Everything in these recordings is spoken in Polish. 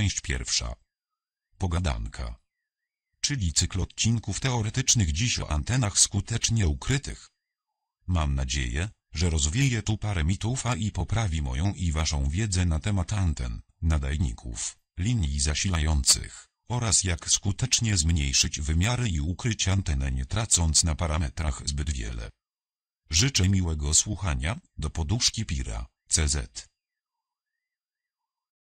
Część pierwsza. Pogadanka. Czyli cykl odcinków teoretycznych dziś o antenach skutecznie ukrytych. Mam nadzieję, że rozwieje tu parę mitów, a i poprawi moją i waszą wiedzę na temat anten, nadajników, linii zasilających oraz jak skutecznie zmniejszyć wymiary i ukryć antenę nie tracąc na parametrach zbyt wiele. Życzę miłego słuchania, do poduszki Pira, CZ.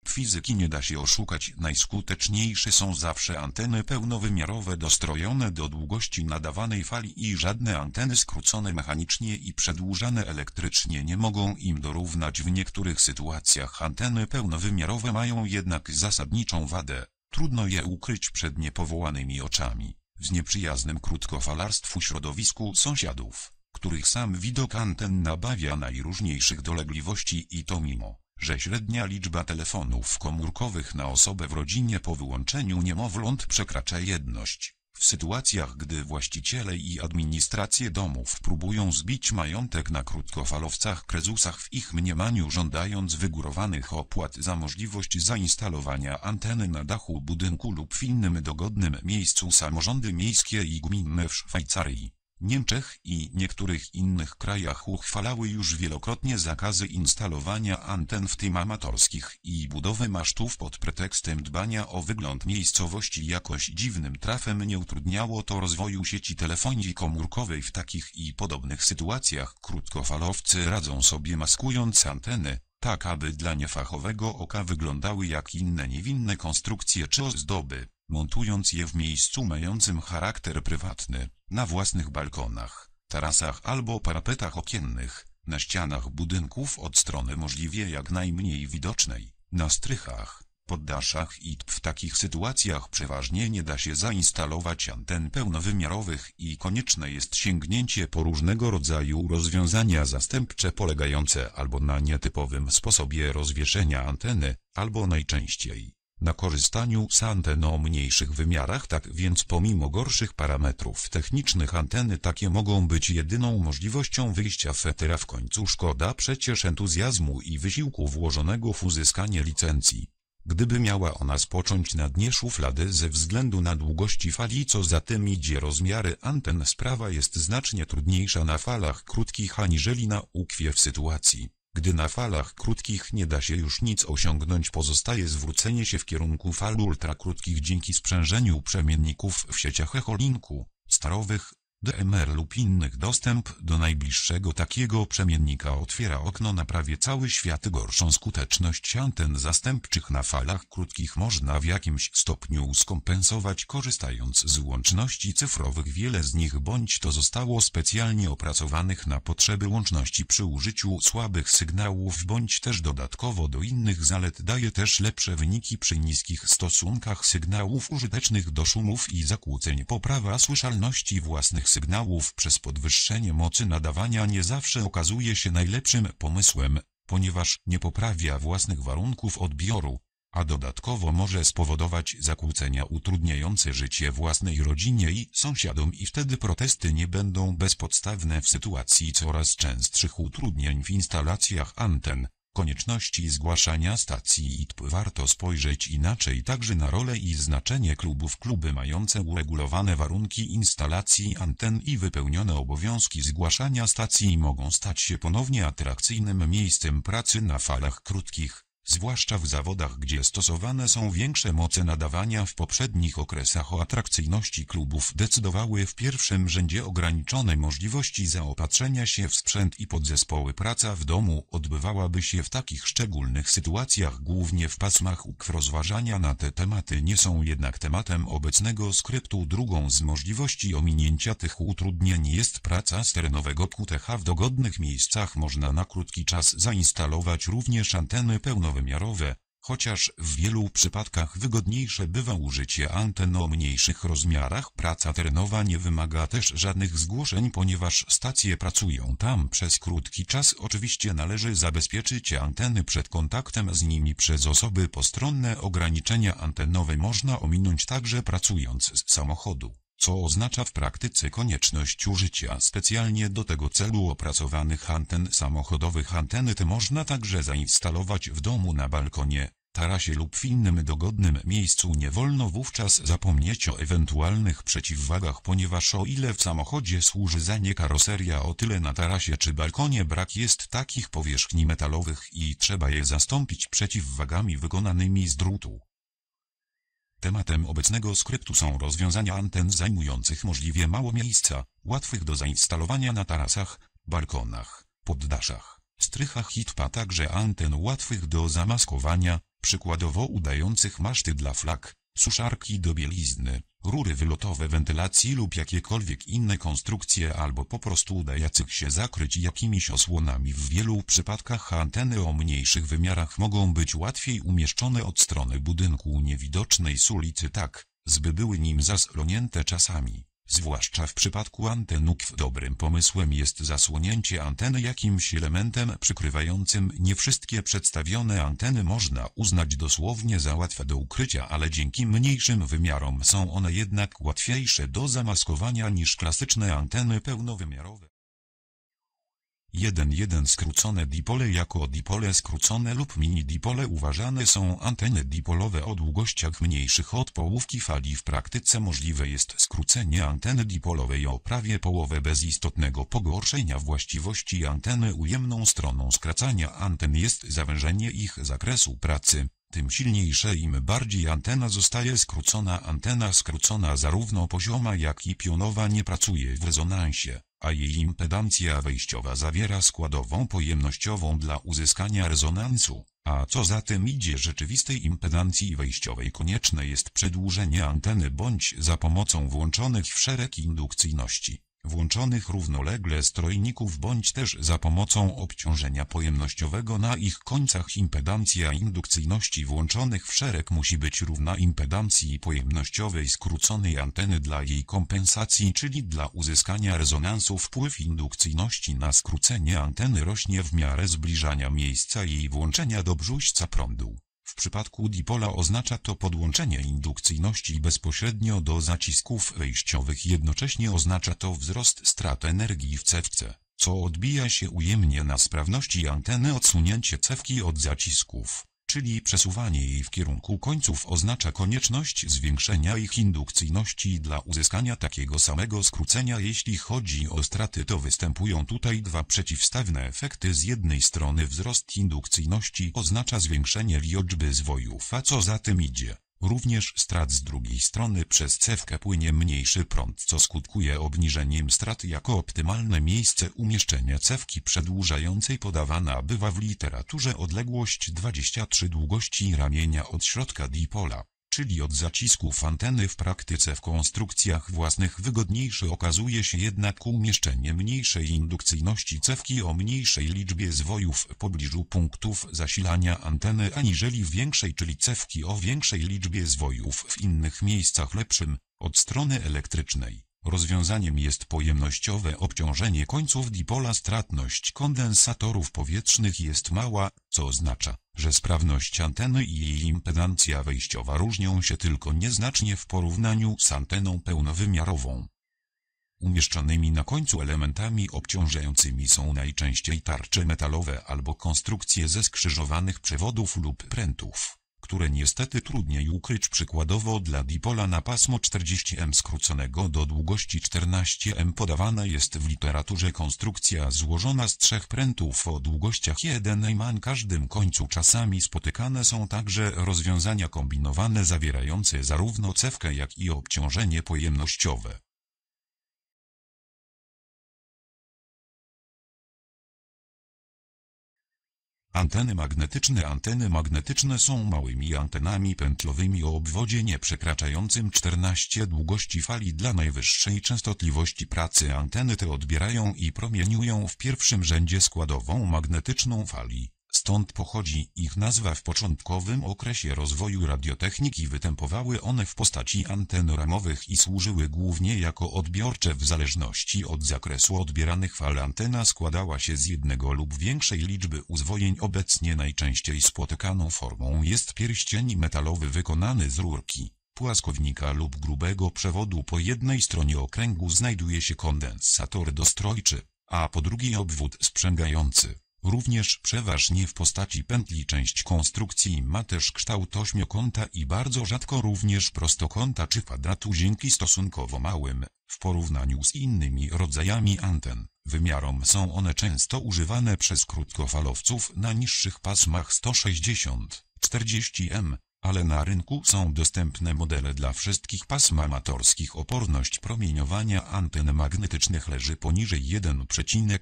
Fizyki nie da się oszukać, najskuteczniejsze są zawsze anteny pełnowymiarowe dostrojone do długości nadawanej fali i żadne anteny skrócone mechanicznie i przedłużane elektrycznie nie mogą im dorównać w niektórych sytuacjach anteny pełnowymiarowe mają jednak zasadniczą wadę, trudno je ukryć przed niepowołanymi oczami, z nieprzyjaznym krótkofalarstwu środowisku sąsiadów, których sam widok anten nabawia najróżniejszych dolegliwości i to mimo że średnia liczba telefonów komórkowych na osobę w rodzinie po wyłączeniu niemowląt przekracza jedność. W sytuacjach, gdy właściciele i administracje domów próbują zbić majątek na krótkofalowcach krezusach w ich mniemaniu żądając wygórowanych opłat za możliwość zainstalowania anteny na dachu budynku lub w innym dogodnym miejscu samorządy miejskie i gminne w Szwajcarii Niemczech i niektórych innych krajach uchwalały już wielokrotnie zakazy instalowania anten w tym amatorskich i budowy masztów pod pretekstem dbania o wygląd miejscowości jakoś dziwnym trafem nie utrudniało to rozwoju sieci telefonii komórkowej w takich i podobnych sytuacjach krótkofalowcy radzą sobie maskując anteny, tak aby dla niefachowego oka wyglądały jak inne niewinne konstrukcje czy ozdoby, montując je w miejscu mającym charakter prywatny, na własnych balkonach, tarasach albo parapetach okiennych, na ścianach budynków od strony możliwie jak najmniej widocznej, na strychach, poddaszach i w takich sytuacjach przeważnie nie da się zainstalować anten pełnowymiarowych i konieczne jest sięgnięcie po różnego rodzaju rozwiązania zastępcze polegające albo na nietypowym sposobie rozwieszenia anteny, albo najczęściej na korzystaniu z anten o mniejszych wymiarach tak więc pomimo gorszych parametrów technicznych anteny takie mogą być jedyną możliwością wyjścia fetera w końcu szkoda przecież entuzjazmu i wysiłku włożonego w uzyskanie licencji. Gdyby miała ona spocząć na dnie szuflady ze względu na długości fali co za tym idzie rozmiary anten sprawa jest znacznie trudniejsza na falach krótkich aniżeli na ukwie w sytuacji, gdy na falach krótkich nie da się już nic osiągnąć pozostaje zwrócenie się w kierunku fal ultrakrótkich dzięki sprzężeniu przemienników w sieciach echolinku, starowych DMR lub innych dostęp do najbliższego takiego przemiennika otwiera okno na prawie cały świat. Gorszą skuteczność anten zastępczych na falach krótkich można w jakimś stopniu skompensować korzystając z łączności cyfrowych. Wiele z nich bądź to zostało specjalnie opracowanych na potrzeby łączności przy użyciu słabych sygnałów bądź też dodatkowo do innych zalet daje też lepsze wyniki przy niskich stosunkach sygnałów użytecznych do szumów i zakłóceń. Poprawa słyszalności własnych tych sygnałów przez podwyższenie mocy nadawania nie zawsze okazuje się najlepszym pomysłem, ponieważ nie poprawia własnych warunków odbioru, a dodatkowo może spowodować zakłócenia utrudniające życie własnej rodzinie i sąsiadom i wtedy protesty nie będą bezpodstawne w sytuacji coraz częstszych utrudnień w instalacjach anten, konieczności zgłaszania stacji ITP warto spojrzeć inaczej także na rolę i znaczenie klubów. Kluby mające uregulowane warunki instalacji anten i wypełnione obowiązki zgłaszania stacji mogą stać się ponownie atrakcyjnym miejscem pracy na falach krótkich, zwłaszcza w zawodach, gdzie stosowane są większe moce nadawania w poprzednich okresach o atrakcyjności klubów decydowały w pierwszym rzędzie ograniczone możliwości zaopatrzenia się w sprzęt i podzespoły praca w domu odbywałaby się w takich szczególnych sytuacjach głównie w pasmach UKW. Rozważania na te tematy nie są jednak tematem obecnego skryptu. Drugą z możliwości ominięcia tych utrudnień jest praca terenowego QTH. W dogodnych miejscach można na krótki czas zainstalować również anteny pełnowe dwuwymiarowe, chociaż w wielu przypadkach wygodniejsze bywa użycie anten o mniejszych rozmiarach. Praca terenowa nie wymaga też żadnych zgłoszeń, ponieważ stacje pracują tam przez krótki czas. Oczywiście należy zabezpieczyć anteny przed kontaktem z nimi przez osoby postronne. Ograniczenia antenowe można ominąć także pracując z samochodu co oznacza w praktyce konieczność użycia specjalnie do tego celu opracowanych anten samochodowych. Anteny te można także zainstalować w domu na balkonie, tarasie lub w innym dogodnym miejscu. Nie wolno wówczas zapomnieć o ewentualnych przeciwwagach, ponieważ o ile w samochodzie służy za nie karoseria, o tyle na tarasie czy balkonie brak jest takich powierzchni metalowych i trzeba je zastąpić przeciwwagami wykonanymi z drutu. Tematem obecnego skryptu są rozwiązania anten zajmujących możliwie mało miejsca, łatwych do zainstalowania na tarasach, balkonach, poddaszach, strychach hitpa także anten łatwych do zamaskowania, przykładowo udających maszty dla flag, suszarki do bielizny, rury wylotowe wentylacji lub jakiekolwiek inne konstrukcje albo po prostu dających się zakryć jakimiś osłonami w wielu przypadkach anteny o mniejszych wymiarach mogą być łatwiej umieszczone od strony budynku niewidocznej z ulicy tak, zby były nim zasłonięte czasami. Zwłaszcza w przypadku antenów dobrym pomysłem jest zasłonięcie anteny jakimś elementem przykrywającym nie wszystkie przedstawione anteny można uznać dosłownie za łatwe do ukrycia, ale dzięki mniejszym wymiarom są one jednak łatwiejsze do zamaskowania niż klasyczne anteny pełnowymiarowe. 1.1 Skrócone dipole jako dipole skrócone lub mini-dipole uważane są anteny dipolowe o długościach mniejszych od połówki fali. W praktyce możliwe jest skrócenie anteny dipolowej o prawie połowę bez istotnego pogorszenia właściwości anteny ujemną stroną skracania anten jest zawężenie ich zakresu pracy tym silniejsze im bardziej antena zostaje skrócona. Antena skrócona zarówno pozioma jak i pionowa nie pracuje w rezonansie, a jej impedancja wejściowa zawiera składową pojemnościową dla uzyskania rezonansu, a co za tym idzie rzeczywistej impedancji wejściowej konieczne jest przedłużenie anteny bądź za pomocą włączonych w szereg indukcyjności włączonych równolegle strojników bądź też za pomocą obciążenia pojemnościowego na ich końcach impedancja indukcyjności włączonych w szereg musi być równa impedancji pojemnościowej skróconej anteny dla jej kompensacji, czyli dla uzyskania rezonansu wpływ indukcyjności na skrócenie anteny rośnie w miarę zbliżania miejsca jej włączenia do brzuźca prądu. W przypadku dipola oznacza to podłączenie indukcyjności bezpośrednio do zacisków wejściowych jednocześnie oznacza to wzrost strat energii w cewce, co odbija się ujemnie na sprawności anteny odsunięcie cewki od zacisków czyli przesuwanie jej w kierunku końców oznacza konieczność zwiększenia ich indukcyjności dla uzyskania takiego samego skrócenia. Jeśli chodzi o straty to występują tutaj dwa przeciwstawne efekty. Z jednej strony wzrost indukcyjności oznacza zwiększenie liczby zwojów, a co za tym idzie Również strat z drugiej strony przez cewkę płynie mniejszy prąd, co skutkuje obniżeniem strat jako optymalne miejsce umieszczenia cewki przedłużającej podawana bywa w literaturze odległość 23 długości ramienia od środka dipola czyli od zacisków anteny w praktyce w konstrukcjach własnych wygodniejszy okazuje się jednak umieszczenie mniejszej indukcyjności cewki o mniejszej liczbie zwojów w pobliżu punktów zasilania anteny aniżeli większej czyli cewki o większej liczbie zwojów w innych miejscach lepszym, od strony elektrycznej. Rozwiązaniem jest pojemnościowe obciążenie końców dipola. Stratność kondensatorów powietrznych jest mała, co oznacza, że sprawność anteny i jej impedancja wejściowa różnią się tylko nieznacznie w porównaniu z anteną pełnowymiarową. Umieszczonymi na końcu elementami obciążającymi są najczęściej tarcze metalowe albo konstrukcje ze skrzyżowanych przewodów lub prętów które niestety trudniej ukryć przykładowo dla dipola na pasmo 40m skróconego do długości 14m podawana jest w literaturze konstrukcja złożona z trzech prętów o długościach 1 man każdym końcu czasami spotykane są także rozwiązania kombinowane zawierające zarówno cewkę jak i obciążenie pojemnościowe. Anteny magnetyczne Anteny magnetyczne są małymi antenami pętlowymi o obwodzie nieprzekraczającym 14 długości fali dla najwyższej częstotliwości pracy. Anteny te odbierają i promieniują w pierwszym rzędzie składową magnetyczną fali. Stąd pochodzi ich nazwa w początkowym okresie rozwoju radiotechniki wytępowały one w postaci antenoramowych i służyły głównie jako odbiorcze w zależności od zakresu odbieranych fal antena składała się z jednego lub większej liczby uzwojeń obecnie najczęściej spotykaną formą jest pierścień metalowy wykonany z rurki płaskownika lub grubego przewodu po jednej stronie okręgu znajduje się kondensator dostrojczy, a po drugiej obwód sprzęgający. Również przeważnie w postaci pętli część konstrukcji ma też kształt ośmiokąta i bardzo rzadko również prostokąta czy kwadratu dzięki stosunkowo małym, w porównaniu z innymi rodzajami anten, wymiarom są one często używane przez krótkofalowców na niższych pasmach 160, 40 m, ale na rynku są dostępne modele dla wszystkich pasm amatorskich. Oporność promieniowania anten magnetycznych leży poniżej 1,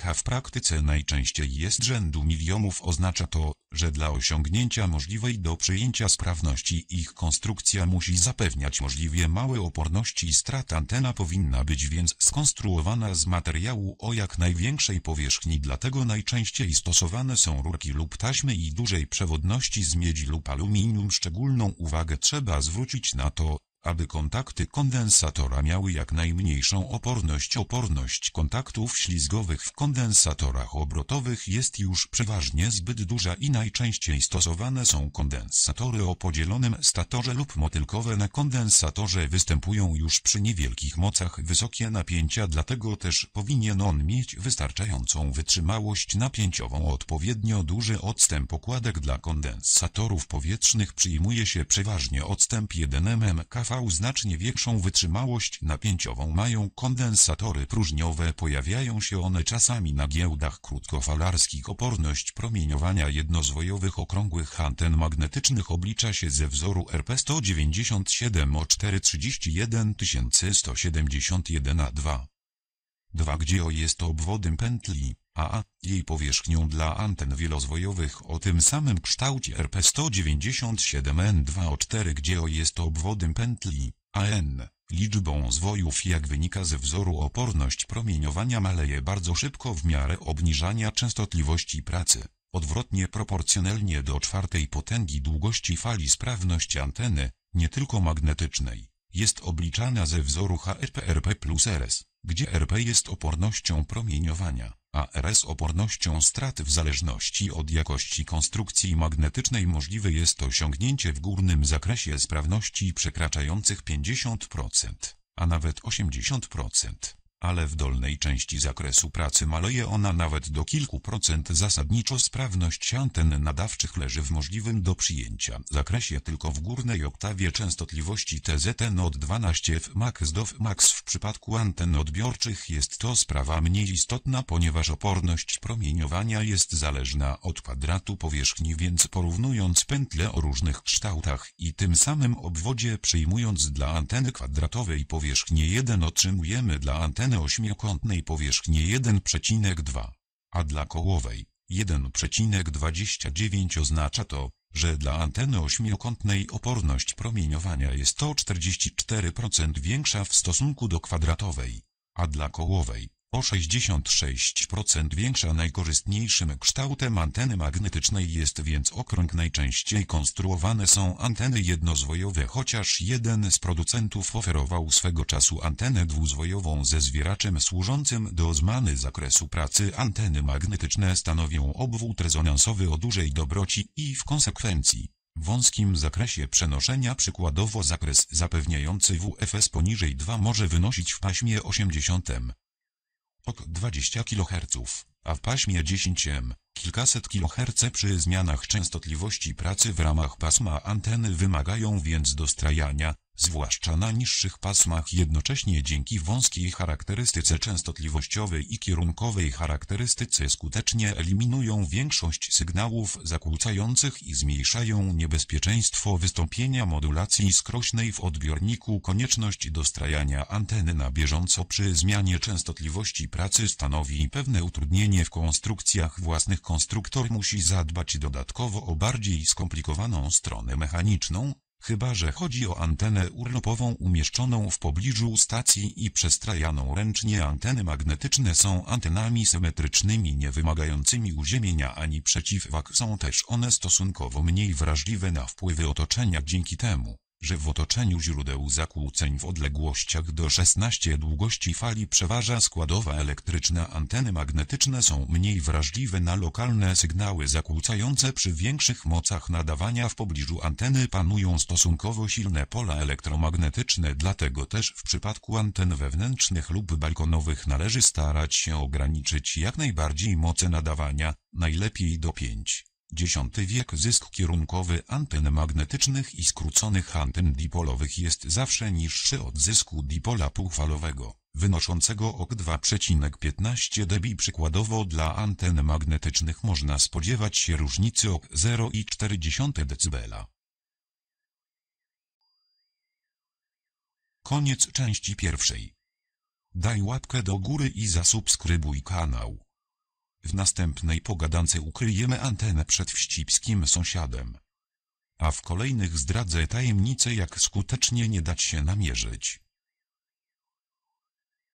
a w praktyce najczęściej jest rzędu milionów. Oznacza to, że dla osiągnięcia możliwej do przyjęcia sprawności ich konstrukcja musi zapewniać możliwie małe oporności. Strat antena powinna być więc skonstruowana z materiału o jak największej powierzchni dlatego najczęściej stosowane są rurki lub taśmy i dużej przewodności z miedzi lub aluminium szczególnie Szczególną uwagę trzeba zwrócić na to, aby kontakty kondensatora miały jak najmniejszą oporność. Oporność kontaktów ślizgowych w kondensatorach obrotowych jest już przeważnie zbyt duża i najczęściej stosowane są kondensatory o podzielonym statorze lub motylkowe. Na kondensatorze występują już przy niewielkich mocach wysokie napięcia, dlatego też powinien on mieć wystarczającą wytrzymałość napięciową. Odpowiednio duży odstęp okładek dla kondensatorów powietrznych przyjmuje się przeważnie odstęp 1 mmkv znacznie większą wytrzymałość napięciową mają kondensatory próżniowe pojawiają się one czasami na giełdach krótkofalarskich oporność promieniowania jednozwojowych okrągłych anten magnetycznych oblicza się ze wzoru RP197 o 171 a 2. 2 gdzie O jest obwodem pętli a jej powierzchnią dla anten wielozwojowych o tym samym kształcie RP197N2O4 gdzie O jest obwodem pętli, a N liczbą zwojów jak wynika ze wzoru oporność promieniowania maleje bardzo szybko w miarę obniżania częstotliwości pracy. Odwrotnie proporcjonalnie do czwartej potęgi długości fali sprawność anteny, nie tylko magnetycznej, jest obliczana ze wzoru HRPRP plus RS gdzie RP jest opornością promieniowania, a RS opornością straty w zależności od jakości konstrukcji magnetycznej możliwe jest osiągnięcie w górnym zakresie sprawności przekraczających 50%, a nawet 80% ale w dolnej części zakresu pracy maleje ona nawet do kilku procent. Zasadniczo sprawność anten nadawczych leży w możliwym do przyjęcia zakresie tylko w górnej oktawie częstotliwości TZN od 12 w max do w max. W przypadku anten odbiorczych jest to sprawa mniej istotna, ponieważ oporność promieniowania jest zależna od kwadratu powierzchni, więc porównując pętle o różnych kształtach i tym samym obwodzie przyjmując dla anteny kwadratowej powierzchnię 1 otrzymujemy dla anteny cenę ośmiokątnej powierzchni 1,2, a dla kołowej 1,29 oznacza to, że dla anteny ośmiokątnej oporność promieniowania jest 144% większa w stosunku do kwadratowej, a dla kołowej o 66% większa. Najkorzystniejszym kształtem anteny magnetycznej jest więc okrąg. Najczęściej konstruowane są anteny jednozwojowe, chociaż jeden z producentów oferował swego czasu antenę dwuzwojową ze zwieraczem służącym do zmiany zakresu pracy. Anteny magnetyczne stanowią obwód rezonansowy o dużej dobroci i w konsekwencji wąskim zakresie przenoszenia przykładowo zakres zapewniający WFS poniżej 2 może wynosić w paśmie 80 POK 20 kHz, a w paśmie 10M kilkaset kHz przy zmianach częstotliwości pracy w ramach pasma anteny wymagają więc dostrajania, zwłaszcza na niższych pasmach jednocześnie dzięki wąskiej charakterystyce częstotliwościowej i kierunkowej charakterystyce skutecznie eliminują większość sygnałów zakłócających i zmniejszają niebezpieczeństwo wystąpienia modulacji skrośnej w odbiorniku konieczność dostrajania anteny na bieżąco przy zmianie częstotliwości pracy stanowi pewne utrudnienie w konstrukcjach własnych konstruktor musi zadbać dodatkowo o bardziej skomplikowaną stronę mechaniczną, Chyba, że chodzi o antenę urlopową umieszczoną w pobliżu stacji i przestrajaną ręcznie anteny magnetyczne są antenami symetrycznymi nie wymagającymi uziemienia ani przeciwwag są też one stosunkowo mniej wrażliwe na wpływy otoczenia dzięki temu że w otoczeniu źródeł zakłóceń w odległościach do 16 długości fali przeważa składowa elektryczna anteny magnetyczne są mniej wrażliwe na lokalne sygnały zakłócające przy większych mocach nadawania w pobliżu anteny panują stosunkowo silne pola elektromagnetyczne dlatego też w przypadku anten wewnętrznych lub balkonowych należy starać się ograniczyć jak najbardziej moce nadawania, najlepiej do 5. X wiek zysk kierunkowy anten magnetycznych i skróconych anten dipolowych jest zawsze niższy od zysku dipola półfalowego, wynoszącego ok 2,15 dB. Przykładowo dla anten magnetycznych można spodziewać się różnicy ok 0,4 dB. Koniec części pierwszej. Daj łapkę do góry i zasubskrybuj kanał. W następnej pogadance ukryjemy antenę przed wścibskim sąsiadem. A w kolejnych zdradzę tajemnicę jak skutecznie nie dać się namierzyć.